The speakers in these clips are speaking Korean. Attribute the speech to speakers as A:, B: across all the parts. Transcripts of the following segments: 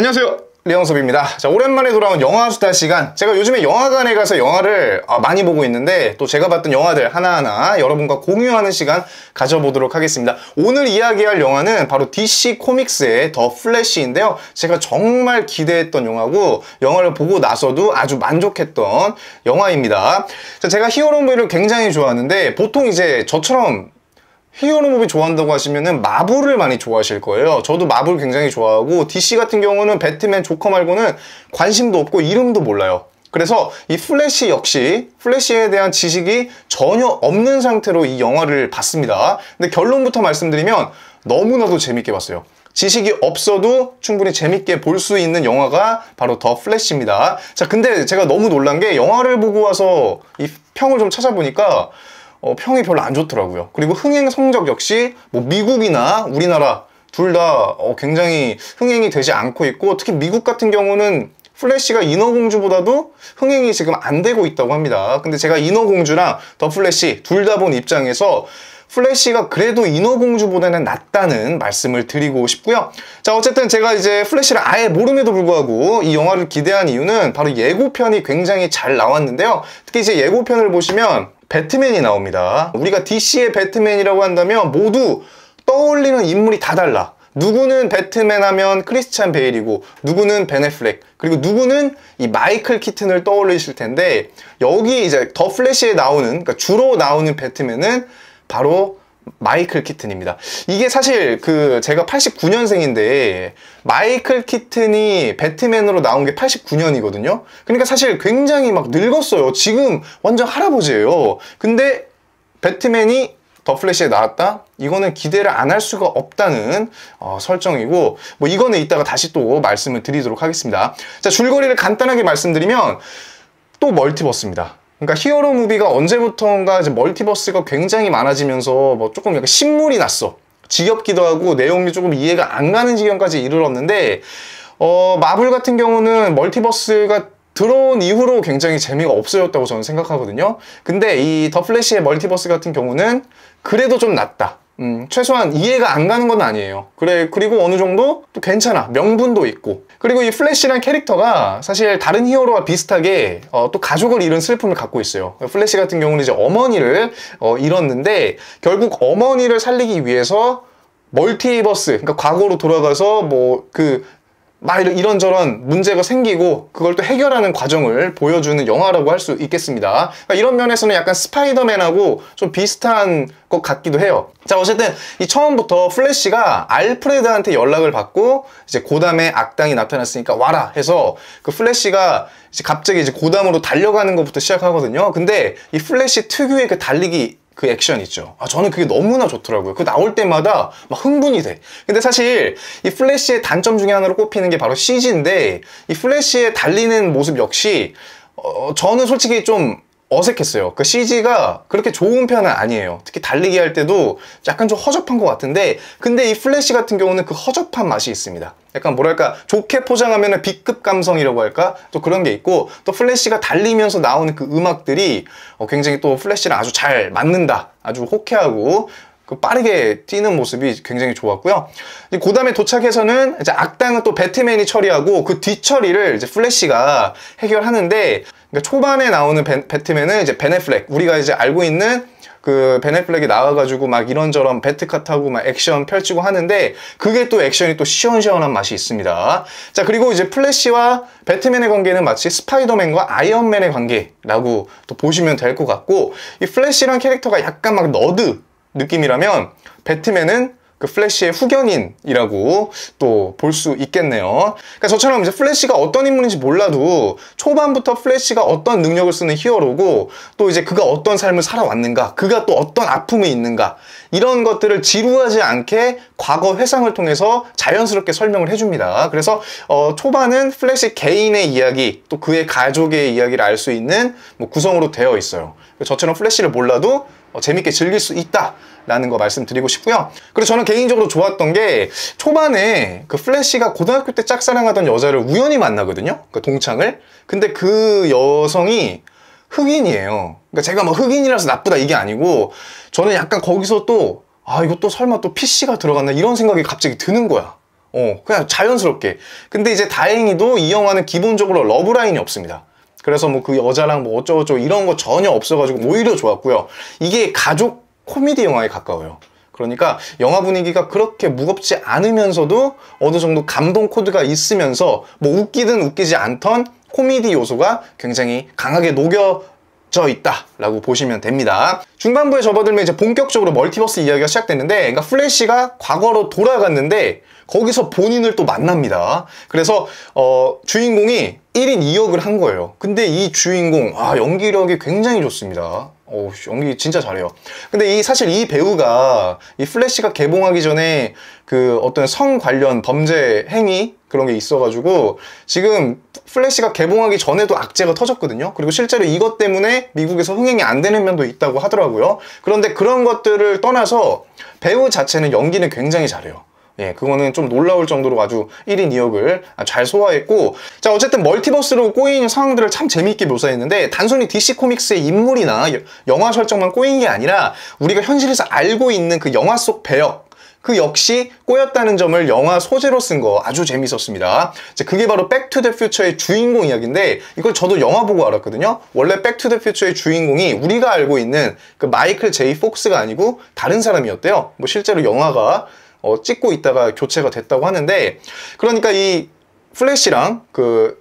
A: 안녕하세요. 리영섭입니다 자, 오랜만에 돌아온 영화수다 시간. 제가 요즘에 영화관에 가서 영화를 어, 많이 보고 있는데 또 제가 봤던 영화들 하나하나 여러분과 공유하는 시간 가져보도록 하겠습니다. 오늘 이야기할 영화는 바로 DC 코믹스의 더 플래시인데요. 제가 정말 기대했던 영화고 영화를 보고 나서도 아주 만족했던 영화입니다. 자, 제가 히어로물를 굉장히 좋아하는데 보통 이제 저처럼 히어로무비 좋아한다고 하시면은 마블을 많이 좋아하실 거예요. 저도 마블 굉장히 좋아하고 DC 같은 경우는 배트맨, 조커 말고는 관심도 없고 이름도 몰라요. 그래서 이 플래시 역시 플래시에 대한 지식이 전혀 없는 상태로 이 영화를 봤습니다. 근데 결론부터 말씀드리면 너무나도 재밌게 봤어요. 지식이 없어도 충분히 재밌게 볼 수 있는 영화가 바로 더 플래시입니다. 자, 근데 제가 너무 놀란 게 영화를 보고 와서 이 평을 좀 찾아보니까 어, 평이 별로 안 좋더라고요. 그리고 흥행 성적 역시 뭐 미국이나 우리나라 둘 다 어, 굉장히 흥행이 되지 않고 있고 특히 미국 같은 경우는 플래시가 인어공주보다도 흥행이 지금 안 되고 있다고 합니다. 근데 제가 인어공주랑 더 플래시 둘 다 본 입장에서 플래시가 그래도 인어공주보다는 낫다는 말씀을 드리고 싶고요. 자 어쨌든 제가 이제 플래시를 아예 모름에도 불구하고 이 영화를 기대한 이유는 바로 예고편이 굉장히 잘 나왔는데요. 특히 이제 예고편을 보시면 배트맨이 나옵니다. 우리가 DC의 배트맨이라고 한다면 모두 떠올리는 인물이 다 달라. 누구는 배트맨 하면 크리스찬 베일이고 누구는 베네플렉 그리고 누구는 이 마이클 키튼을 떠올리실 텐데 여기 이제 더 플래시에 나오는 그러니까 주로 나오는 배트맨은 바로 마이클 키튼입니다. 이게 사실 그 제가 89년생인데 마이클 키튼이 배트맨으로 나온 게 89년이거든요. 그러니까 사실 굉장히 막 늙었어요. 지금 완전 할아버지예요. 근데 배트맨이 더 플래시에 나왔다? 이거는 기대를 안 할 수가 없다는 어, 설정이고 뭐 이거는 이따가 다시 또 말씀을 드리도록 하겠습니다. 자 줄거리를 간단하게 말씀드리면 또 멀티버스입니다. 그러니까 히어로 무비가 언제부턴가 이제 멀티버스가 굉장히 많아지면서 뭐 조금 약간 신물이 났어. 지겹기도 하고 내용이 조금 이해가 안 가는 지경까지 이르렀는데 어, 마블 같은 경우는 멀티버스가 들어온 이후로 굉장히 재미가 없어졌다고 저는 생각하거든요. 근데 이 더 플래시의 멀티버스 같은 경우는 그래도 좀 낫다. 음, 최소한 이해가 안 가는 건 아니에요 그래 그리고 어느 정도 또 괜찮아 명분도 있고 그리고 이 플래시란 캐릭터가 사실 다른 히어로와 비슷하게 어, 또 가족을 잃은 슬픔을 갖고 있어요 플래시 같은 경우는 이제 어머니를 어, 잃었는데 결국 어머니를 살리기 위해서 멀티버스 그러니까 과거로 돌아가서 뭐그 막 이런저런 문제가 생기고 그걸 또 해결하는 과정을 보여주는 영화라고 할 수 있겠습니다. 그러니까 이런 면에서는 약간 스파이더맨하고 좀 비슷한 것 같기도 해요. 자 어쨌든 이 처음부터 플래시가 알프레드한테 연락을 받고 이제 고담의 악당이 나타났으니까 와라 해서 그 플래시가 이제 갑자기 이제 고담으로 달려가는 것부터 시작하거든요. 근데 이 플래시 특유의 그 달리기 그 액션 있죠. 아, 저는 그게 너무나 좋더라고요. 그 나올 때마다 막 흥분이 돼. 근데 사실 이 플래시의 단점 중에 하나로 꼽히는 게 바로 CG인데 이 플래시의 달리는 모습 역시 어, 저는 솔직히 좀 어색했어요. 그 CG가 그렇게 좋은 편은 아니에요. 특히 달리기 할 때도 약간 좀 허접한 것 같은데 근데 이 플래시 같은 경우는 그 허접한 맛이 있습니다. 약간 뭐랄까 좋게 포장하면 B급 감성이라고 할까? 또 그런 게 있고 또 플래시가 달리면서 나오는 그 음악들이 어, 굉장히 또 플래시랑 아주 잘 맞는다. 아주 호쾌하고 그 빠르게 뛰는 모습이 굉장히 좋았고요. 그 다음에 도착해서는 이제 악당은 또 배트맨이 처리하고 그뒷처리를 이제 플래시가 해결하는데 그러니까 초반에 나오는 배, 배트맨은 이제 베네플렉 우리가 이제 알고 있는 그 베네플렉이 나와가지고 막 이런저런 배트카 타고 막 액션 펼치고 하는데 그게 또 액션이 또 시원시원한 맛이 있습니다. 자 그리고 이제 플래시와 배트맨의 관계는 마치 스파이더맨과 아이언맨의 관계라고 또 보시면 될 것 같고 이 플래시란 캐릭터가 약간 막 너드 느낌이라면 배트맨은 그 플래시의 후견인이라고 또 볼 수 있겠네요. 그러니까 저처럼 이제 플래시가 어떤 인물인지 몰라도 초반부터 플래시가 어떤 능력을 쓰는 히어로고 또 이제 그가 어떤 삶을 살아왔는가, 그가 또 어떤 아픔이 있는가 이런 것들을 지루하지 않게 과거 회상을 통해서 자연스럽게 설명을 해줍니다. 그래서 어, 초반은 플래시 개인의 이야기 또 그의 가족의 이야기를 알 수 있는 뭐 구성으로 되어 있어요. 저처럼 플래시를 몰라도 어, 재밌게 즐길 수 있다라는 거 말씀드리고 싶고요. 그리고 저는 개인적으로 좋았던 게 초반에 그 플래시가 고등학교 때 짝사랑하던 여자를 우연히 만나거든요. 그 동창을. 근데 그 여성이 흑인이에요. 그러니까 제가 뭐 흑인이라서 나쁘다 이게 아니고 저는 약간 거기서 또 아, 이거 또 설마 또 PC가 들어갔나 이런 생각이 갑자기 드는 거야. 어, 그냥 자연스럽게. 근데 이제 다행히도 이 영화는 기본적으로 러브라인이 없습니다. 그래서 뭐 그 여자랑 뭐 어쩌고저쩌고 이런 거 전혀 없어가지고 뭐 오히려 좋았고요. 이게 가족 코미디 영화에 가까워요. 그러니까 영화 분위기가 그렇게 무겁지 않으면서도 어느 정도 감동 코드가 있으면서 뭐 웃기든 웃기지 않던 코미디 요소가 굉장히 강하게 녹여 져 있다라고 보시면 됩니다. 중반부에 접어들면 이제 본격적으로 멀티버스 이야기가 시작됐는데, 그러니까 플래시가 과거로 돌아갔는데 거기서 본인을 또 만납니다. 그래서 어, 주인공이 1인 2역을 한 거예요. 근데 이 주인공 아, 연기력이 굉장히 좋습니다. 오, 어, 연기 진짜 잘해요. 근데 이 사실 이 배우가 이 플래시가 개봉하기 전에 그 어떤 성 관련 범죄 행위 그런 게 있어가지고 지금 플래시가 개봉하기 전에도 악재가 터졌거든요. 그리고 실제로 이것 때문에 미국에서 흥행이 안 되는 면도 있다고 하더라고요. 그런데 그런 것들을 떠나서 배우 자체는 연기는 굉장히 잘해요. 예, 그거는 좀 놀라울 정도로 아주 1인 2역을 잘 소화했고 자 어쨌든 멀티버스로 꼬인 상황들을 참 재미있게 묘사했는데 단순히 DC 코믹스의 인물이나 여, 영화 설정만 꼬인 게 아니라 우리가 현실에서 알고 있는 그 영화 속 배역 그 역시 꼬였다는 점을 영화 소재로 쓴 거 아주 재밌었습니다. 이제 그게 바로 백투더퓨처의 주인공 이야기인데 이걸 저도 영화 보고 알았거든요. 원래 백투더퓨처의 주인공이 우리가 알고 있는 그 마이클 제이 폭스가 아니고 다른 사람이었대요. 뭐 실제로 영화가 어, 찍고 있다가 교체가 됐다고 하는데 그러니까 이 플래시랑 그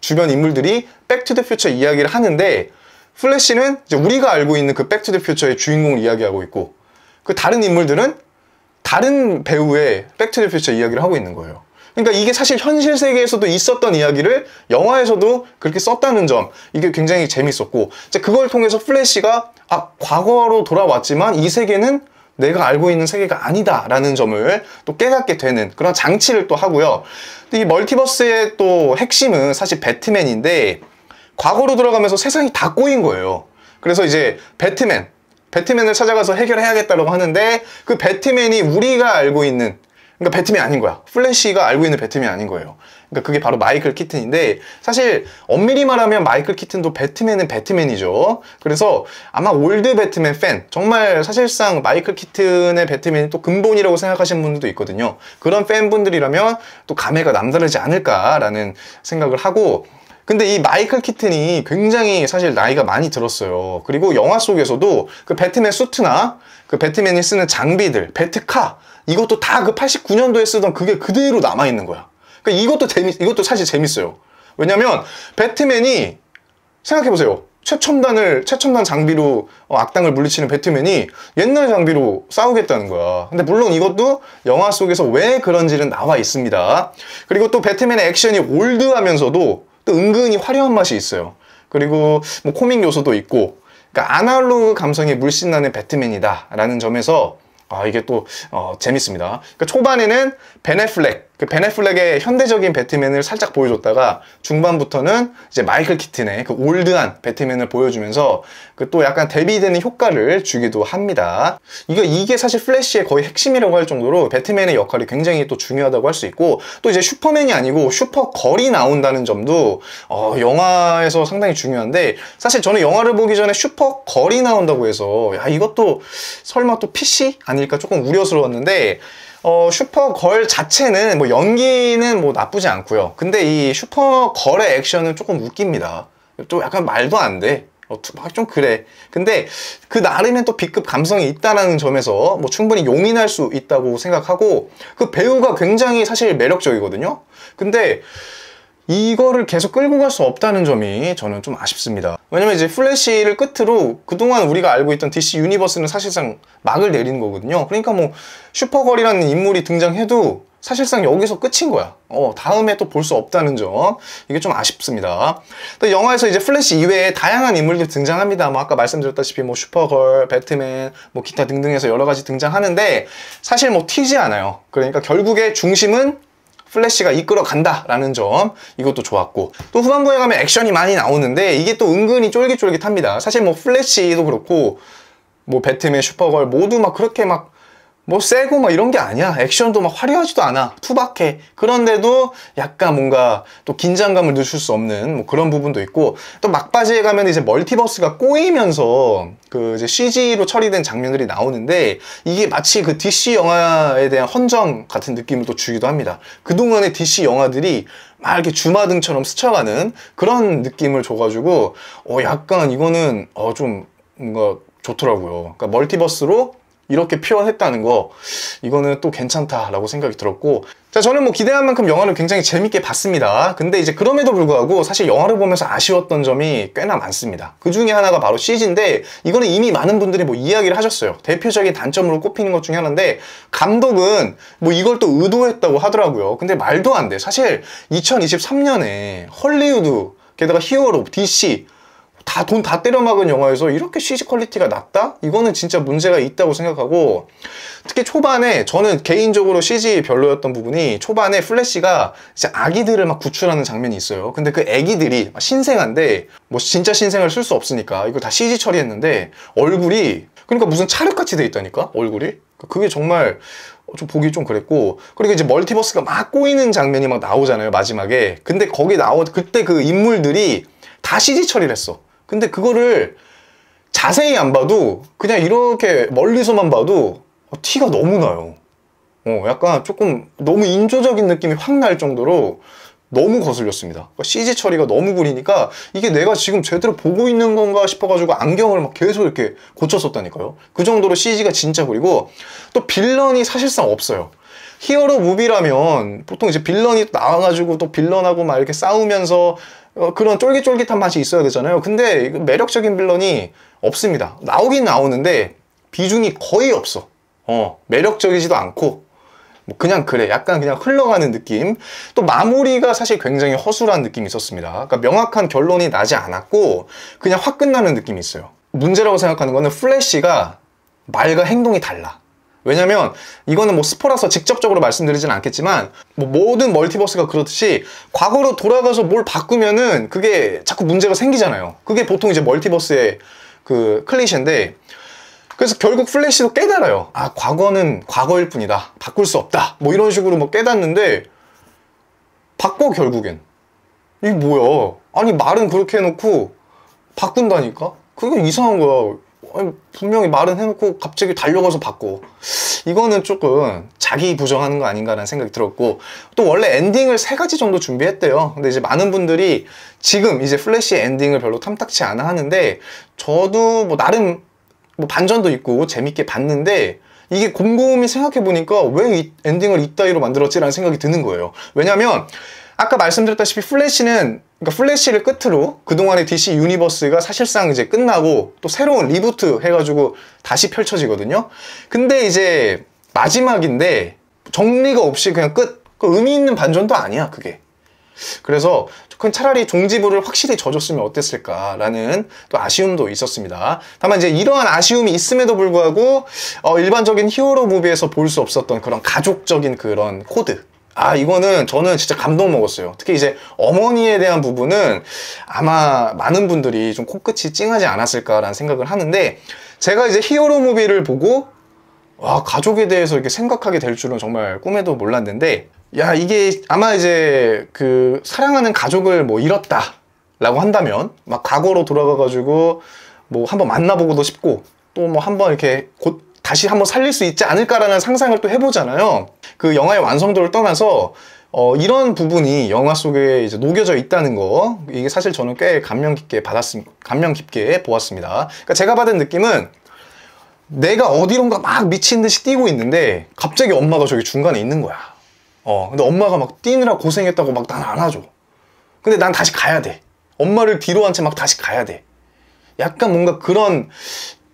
A: 주변 인물들이 백투더퓨처 이야기를 하는데 플래시는 우리가 알고 있는 그 백투더퓨처의 주인공을 이야기하고 있고 그 다른 인물들은 다른 배우의 백투더퓨처 이야기를 하고 있는 거예요. 그러니까 이게 사실 현실 세계에서도 있었던 이야기를 영화에서도 그렇게 썼다는 점 이게 굉장히 재밌었고 이제 그걸 통해서 플래시가 아 과거로 돌아왔지만 이 세계는 내가 알고 있는 세계가 아니다라는 점을 또 깨닫게 되는 그런 장치를 또 하고요. 이 멀티버스의 또 핵심은 사실 배트맨인데 과거로 들어가면서 세상이 다 꼬인 거예요. 그래서 이제 배트맨, 배트맨을 찾아가서 해결해야겠다고 하는데 그 배트맨이 우리가 알고 있는 그러니까 배트맨 아닌 거야. 플래시가 알고 있는 배트맨 아닌 거예요. 그러니까 그게 바로 마이클 키튼인데 사실 엄밀히 말하면 마이클 키튼도 배트맨은 배트맨이죠. 그래서 아마 올드 배트맨 팬 정말 사실상 마이클 키튼의 배트맨이 또 근본이라고 생각하시는 분들도 있거든요. 그런 팬분들이라면 또 감회가 남다르지 않을까라는 생각을 하고 근데 이 마이클 키튼이 굉장히 사실 나이가 많이 들었어요. 그리고 영화 속에서도 그 배트맨 수트나 그 배트맨이 쓰는 장비들, 배트카 이것도 다 그 89년도에 쓰던 그게 그대로 남아 있는 거야. 그러니까 이것도 재미 이것도 사실 재밌어요. 왜냐면 배트맨이 생각해 보세요. 최첨단을 최첨단 장비로 어, 악당을 물리치는 배트맨이 옛날 장비로 싸우겠다는 거야. 근데 물론 이것도 영화 속에서 왜 그런지는 나와 있습니다. 그리고 또 배트맨의 액션이 올드하면서도 또 은근히 화려한 맛이 있어요. 그리고 뭐 코믹 요소도 있고 그러니까 아날로그 감성이 물씬 나는 배트맨이다 라는 점에서 아, 이게 또 어, 재밌습니다. 그러니까 초반에는 베네플렉 베네플렉의 그 현대적인 배트맨을 살짝 보여줬다가 중반부터는 이제 마이클 키튼의 그 올드한 배트맨을 보여주면서 그 또 약간 대비되는 효과를 주기도 합니다. 이게 이게 사실 플래시의 거의 핵심이라고 할 정도로 배트맨의 역할이 굉장히 또 중요하다고 할 수 있고 또 이제 슈퍼맨이 아니고 슈퍼걸이 나온다는 점도 어, 영화에서 상당히 중요한데 사실 저는 영화를 보기 전에 슈퍼걸이 나온다고 해서 야 이것도 설마 또 PC 아닐까 조금 우려스러웠는데 어, 슈퍼걸 자체는 뭐 연기는 뭐 나쁘지 않고요. 근데 이 슈퍼걸의 액션은 조금 웃깁니다. 좀 약간 말도 안 돼. 어, 좀 그래. 근데 그 나름의 또 B급 감성이 있다는 점에서 뭐 충분히 용인할 수 있다고 생각하고 그 배우가 굉장히 사실 매력적이거든요. 근데 이거를 계속 끌고 갈 수 없다는 점이 저는 좀 아쉽습니다 왜냐면 이제 플래시를 끝으로 그동안 우리가 알고 있던 DC 유니버스는 사실상 막을 내린 거거든요 그러니까 뭐 슈퍼걸이라는 인물이 등장해도 사실상 여기서 끝인 거야 어, 다음에 또 볼 수 없다는 점 이게 좀 아쉽습니다 또 영화에서 이제 플래시 이외에 다양한 인물들이 등장합니다 뭐 아까 말씀드렸다시피 뭐 슈퍼걸, 배트맨, 뭐 기타 등등에서 여러 가지 등장하는데 사실 뭐 튀지 않아요 그러니까 결국에 중심은 플래시가 이끌어간다라는 점 이것도 좋았고 또 후반부에 가면 액션이 많이 나오는데 이게 또 은근히 쫄깃쫄깃합니다 사실 뭐 플래시도 그렇고 뭐 배트맨 슈퍼걸 모두 막 그렇게 막뭐 세고 뭐 이런 게 아니야 액션도 막 화려하지도 않아 투박해 그런데도 약간 뭔가 또 긴장감을 늦출 수 없는 뭐 그런 부분도 있고 또 막바지에 가면 이제 멀티버스가 꼬이면서 그 이제 CG로 처리된 장면들이 나오는데 이게 마치 그 DC 영화에 대한 헌정 같은 느낌을 또 주기도 합니다 그동안의 DC 영화들이 막 이렇게 주마등처럼 스쳐가는 그런 느낌을 줘가지고 어 약간 이거는 어 좀 뭔가 좋더라고요. 그러니까 멀티버스로 이렇게 표현했다는 거 이거는 또 괜찮다라고 생각이 들었고 자 저는 뭐 기대한 만큼 영화를 굉장히 재밌게 봤습니다 근데 이제 그럼에도 불구하고 사실 영화를 보면서 아쉬웠던 점이 꽤나 많습니다 그 중에 하나가 바로 CG인데 이거는 이미 많은 분들이 뭐 이야기를 하셨어요 대표적인 단점으로 꼽히는 것 중에 하나인데 감독은 뭐 이걸 또 의도했다고 하더라고요 근데 말도 안돼 사실 2023년에 헐리우드 게다가 히어로, DC 다돈다 때려 막은 영화에서 이렇게 CG 퀄리티가 낮다? 이거는 진짜 문제가 있다고 생각하고 특히 초반에 저는 개인적으로 CG 별로였던 부분이 초반에 플래시가 이제 아기들을 막 구출하는 장면이 있어요. 근데 그 아기들이 신생한데 뭐 진짜 신생을 쓸 수 없으니까 이거 다 CG 처리했는데 얼굴이 그러니까 무슨 찰흙같이 돼 있다니까 얼굴이 그러니까 그게 정말 좀 보기 좀 그랬고 그리고 이제 멀티버스가 막 꼬이는 장면이 막 나오잖아요 마지막에 근데 거기 나오 그때 그 인물들이 다 CG 처리를 했어 근데 그거를 자세히 안 봐도 그냥 이렇게 멀리서만 봐도 어, 티가 너무 나요. 어, 약간 조금 너무 인조적인 느낌이 확 날 정도로 너무 거슬렸습니다. 그러니까 CG 처리가 너무 구리니까 이게 내가 지금 제대로 보고 있는 건가 싶어가지고 안경을 막 계속 이렇게 고쳤었다니까요. 그 정도로 CG가 진짜 구리고 또 빌런이 사실상 없어요. 히어로 무비라면 보통 이제 빌런이 나와가지고 또 빌런하고 막 이렇게 싸우면서 어, 그런 쫄깃쫄깃한 맛이 있어야 되잖아요. 근데 매력적인 빌런이 없습니다. 나오긴 나오는데 비중이 거의 없어. 어, 매력적이지도 않고 뭐 그냥 그래 약간 그냥 흘러가는 느낌 또 마무리가 사실 굉장히 허술한 느낌이 있었습니다 그러니까 명확한 결론이 나지 않았고 그냥 확 끝나는 느낌이 있어요 문제라고 생각하는 거는 플래시가 말과 행동이 달라 왜냐면 이거는 뭐 스포라서 직접적으로 말씀드리진 않겠지만 뭐 모든 멀티버스가 그렇듯이 과거로 돌아가서 뭘 바꾸면은 그게 자꾸 문제가 생기잖아요. 그게 보통 이제 멀티버스의 그 클리셰인데 그래서 결국 플래시도 깨달아요. 아 과거는 과거일 뿐이다. 바꿀 수 없다. 뭐 이런 식으로 뭐 깨닫는데 바꿔 결국엔 이게 뭐야? 아니 말은 그렇게 해놓고 바꾼다니까? 그게 이상한 거야. 분명히 말은 해놓고 갑자기 달려가서 받고 이거는 조금 자기 부정하는 거 아닌가라는 생각이 들었고 또 원래 엔딩을 세 가지 정도 준비했대요 근데 이제 많은 분들이 지금 이제 플래시 엔딩을 별로 탐탁치 않아 하는데 저도 뭐 나름 뭐 반전도 있고 재밌게 봤는데 이게 곰곰이 생각해보니까 왜 이 엔딩을 이따위로 만들었지라는 생각이 드는 거예요 왜냐면 아까 말씀드렸다시피 플래시는 그러니까 플래시를 끝으로 그동안의 DC 유니버스가 사실상 이제 끝나고 또 새로운 리부트 해가지고 다시 펼쳐지거든요. 근데 이제 마지막인데 정리가 없이 그냥 끝. 그 의미 있는 반전도 아니야, 그게. 그래서 그건 차라리 종지부를 확실히 져줬으면 어땠을까라는 또 아쉬움도 있었습니다. 다만 이제 이러한 아쉬움이 있음에도 불구하고 어 일반적인 히어로 무비에서 볼 수 없었던 그런 가족적인 그런 코드 아 이거는 저는 진짜 감동 먹었어요 특히 이제 어머니에 대한 부분은 아마 많은 분들이 좀 코끝이 찡하지 않았을까라는 생각을 하는데 제가 이제 히어로 무비를 보고 와 가족에 대해서 이렇게 생각하게 될 줄은 정말 꿈에도 몰랐는데 야 이게 아마 이제 그 사랑하는 가족을 뭐 잃었다 라고 한다면 막 과거로 돌아가 가지고 뭐 한번 만나보고도 싶고 또 뭐 한번 이렇게 곧 다시 한번 살릴 수 있지 않을까라는 상상을 또 해보잖아요. 그 영화의 완성도를 떠나서 어, 이런 부분이 영화 속에 이제 녹여져 있다는 거 이게 사실 저는 꽤 감명 깊게 받았습니다 감명 깊게 보았습니다. 그러니까 제가 받은 느낌은 내가 어디론가 막 미친 듯이 뛰고 있는데 갑자기 엄마가 저기 중간에 있는 거야. 어, 근데 엄마가 막 뛰느라 고생했다고 막 난 안아줘. 근데 난 다시 가야 돼. 엄마를 뒤로 한 채 막 다시 가야 돼. 약간 뭔가 그런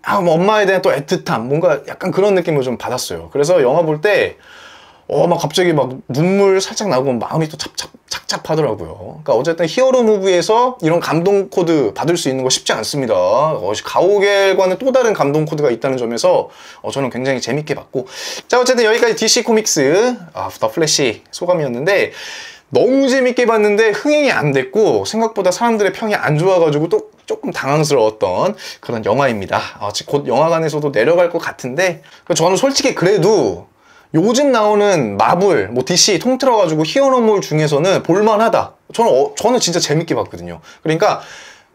A: 아, 뭐 엄마에 대한 또 애틋함 뭔가 약간 그런 느낌을 좀 받았어요 그래서 영화 볼 때어막 갑자기 막 눈물 살짝 나고 마음이 또 착착 착착하더라고요 그러니까 어쨌든 히어로 무비에서 이런 감동 코드 받을 수 있는 거 쉽지 않습니다 어, 가오갤과는 또 다른 감동 코드가 있다는 점에서 어, 저는 굉장히 재밌게 봤고 자 어쨌든 여기까지 DC 코믹스 아, 더 플래시 소감이었는데 너무 재밌게 봤는데 흥행이 안 됐고 생각보다 사람들의 평이 안 좋아가지고 또 조금 당황스러웠던 그런 영화입니다. 아, 곧 영화관에서도 내려갈 것 같은데 저는 솔직히 그래도 요즘 나오는 마블, 뭐 DC 통틀어가지고 히어로물 중에서는 볼만하다. 저는, 어, 저는 진짜 재밌게 봤거든요. 그러니까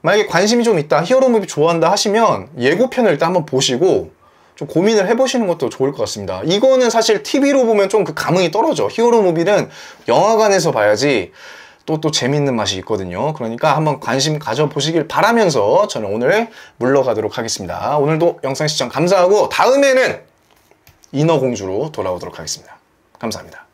A: 만약에 관심이 좀 있다, 히어로물이 좋아한다 하시면 예고편을 일단 한번 보시고 좀 고민을 해보시는 것도 좋을 것 같습니다. 이거는 사실 TV로 보면 좀 그 감흥이 떨어져. 히어로 무비는 영화관에서 봐야지 또또 재밌는 맛이 있거든요. 그러니까 한번 관심 가져보시길 바라면서 저는 오늘 물러가도록 하겠습니다. 오늘도 영상 시청 감사하고 다음에는 인어공주로 돌아오도록 하겠습니다. 감사합니다.